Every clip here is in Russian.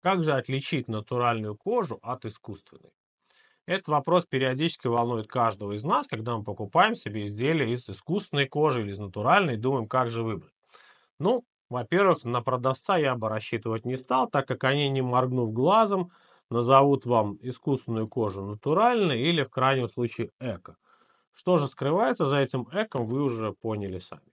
Как же отличить натуральную кожу от искусственной? Этот вопрос периодически волнует каждого из нас, когда мы покупаем себе изделия из искусственной кожи или из натуральной, и думаем, как же выбрать. Ну, во-первых, на продавца я бы рассчитывать не стал, так как они, не моргнув глазом, назовут вам искусственную кожу натуральной или, в крайнем случае, эко. Что же скрывается за этим эком, вы уже поняли сами.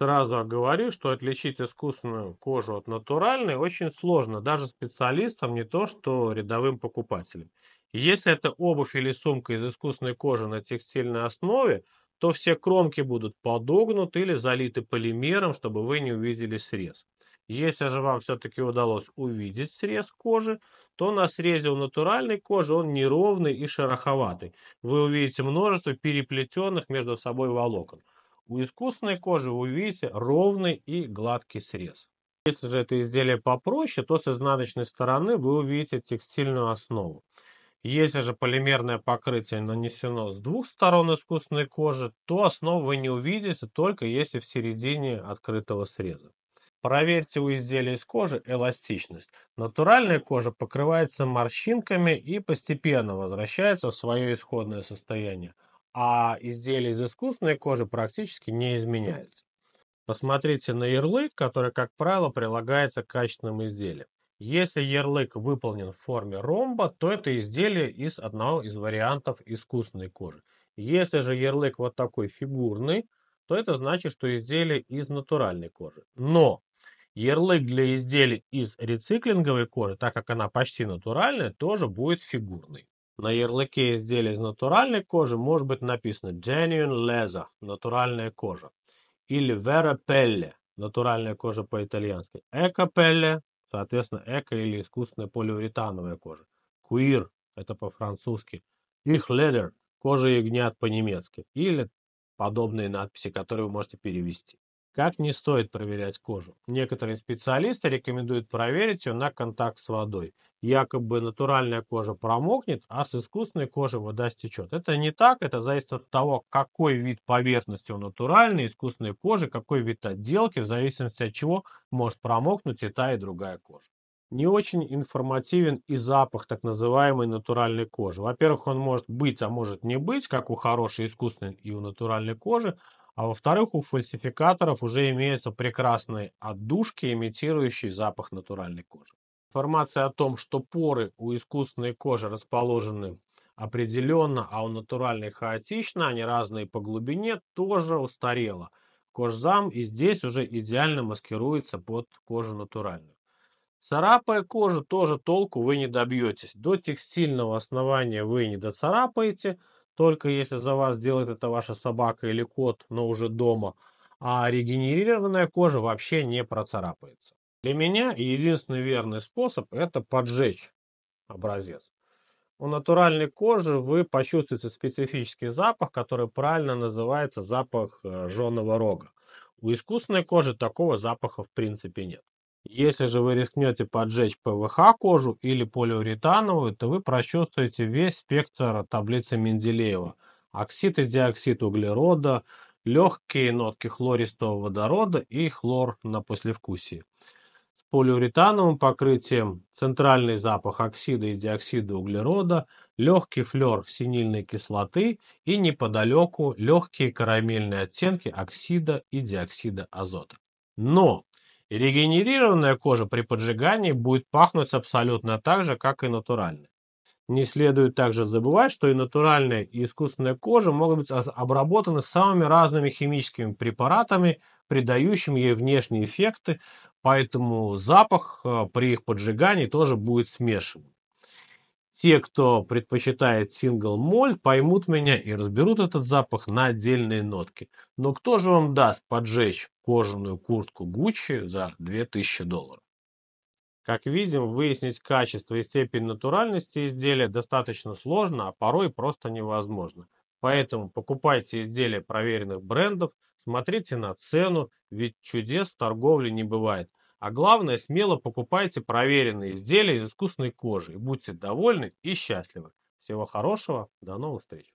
Сразу оговорю, что отличить искусственную кожу от натуральной очень сложно, даже специалистам, не то что рядовым покупателям. Если это обувь или сумка из искусственной кожи на текстильной основе, то все кромки будут подогнуты или залиты полимером, чтобы вы не увидели срез. Если же вам все-таки удалось увидеть срез кожи, то на срезе у натуральной кожи он неровный и шероховатый. Вы увидите множество переплетенных между собой волокон – у искусственной кожи вы увидите ровный и гладкий срез. Если же это изделие попроще, то с изнаночной стороны вы увидите текстильную основу. Если же полимерное покрытие нанесено с двух сторон искусственной кожи, то основу вы не увидите, только если в середине открытого среза. Проверьте у изделия из кожи эластичность. Натуральная кожа покрывается морщинками и постепенно возвращается в свое исходное состояние а изделие из искусственной кожи практически не изменяется. Посмотрите на ярлык, который, как правило, прилагается к качественным изделиям. Если ярлык выполнен в форме ромба, то это изделие из одного из вариантов искусственной кожи. Если же ярлык вот такой фигурный, то это значит, что изделие из натуральной кожи. Но ярлык для изделий из рециклинговой кожи, так как она почти натуральная, тоже будет фигурный. На ярлыке изделия из натуральной кожи может быть написано Genuine Leather – натуральная кожа. Или Vera Pelle – натуральная кожа по-итальянски. eco Pelle – соответственно, эко или искусственная полиуретановая кожа. Queer – это по-французски. Их Leather – кожа ягнят по-немецки. Или подобные надписи, которые вы можете перевести. Как не стоит проверять кожу? Некоторые специалисты рекомендуют проверить ее на контакт с водой. Якобы натуральная кожа промокнет, а с искусственной кожи вода стечет. Это не так, это зависит от того, какой вид поверхности у натуральной, искусственной кожи, какой вид отделки, в зависимости от чего может промокнуть и та, и другая кожа. Не очень информативен и запах так называемой натуральной кожи. Во-первых, он может быть, а может не быть, как у хорошей искусственной и у натуральной кожи. А во-вторых, у фальсификаторов уже имеются прекрасные отдушки, имитирующие запах натуральной кожи. Информация о том, что поры у искусственной кожи расположены определенно, а у натуральной хаотично, они разные по глубине, тоже устарела. Кожзам и здесь уже идеально маскируется под кожу натуральную. Царапая кожу, тоже толку вы не добьетесь. До текстильного основания вы не доцарапаете – только если за вас делает это ваша собака или кот, но уже дома, а регенерированная кожа вообще не процарапается. Для меня единственный верный способ – это поджечь образец. У натуральной кожи вы почувствуете специфический запах, который правильно называется запах э, жженого рога. У искусственной кожи такого запаха в принципе нет. Если же вы рискнете поджечь ПВХ-кожу или полиуретановую, то вы прочувствуете весь спектр таблицы Менделеева. Оксид и диоксид углерода, легкие нотки хлористого водорода и хлор на послевкусии. С полиуретановым покрытием центральный запах оксида и диоксида углерода, легкий флер синильной кислоты и неподалеку легкие карамельные оттенки оксида и диоксида азота. Но Регенерированная кожа при поджигании будет пахнуть абсолютно так же, как и натуральная. Не следует также забывать, что и натуральная, и искусственная кожа могут быть обработаны самыми разными химическими препаратами, придающими ей внешние эффекты, поэтому запах э, при их поджигании тоже будет смешанным те, кто предпочитает сингл моль, поймут меня и разберут этот запах на отдельные нотки. Но кто же вам даст поджечь кожаную куртку Гуччи за 2000 долларов? Как видим, выяснить качество и степень натуральности изделия достаточно сложно, а порой просто невозможно. Поэтому покупайте изделия проверенных брендов, смотрите на цену, ведь чудес торговли не бывает – а главное, смело покупайте проверенные изделия из искусственной кожи и будьте довольны и счастливы. Всего хорошего, до новых встреч.